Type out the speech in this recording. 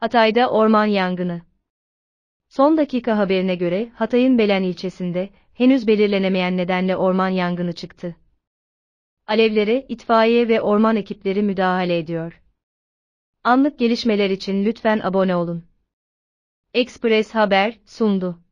Hatay'da orman yangını. Son dakika haberine göre Hatay'ın Belen ilçesinde henüz belirlenemeyen nedenle orman yangını çıktı. Alevlere itfaiye ve orman ekipleri müdahale ediyor. Anlık gelişmeler için lütfen abone olun. Express Haber sundu.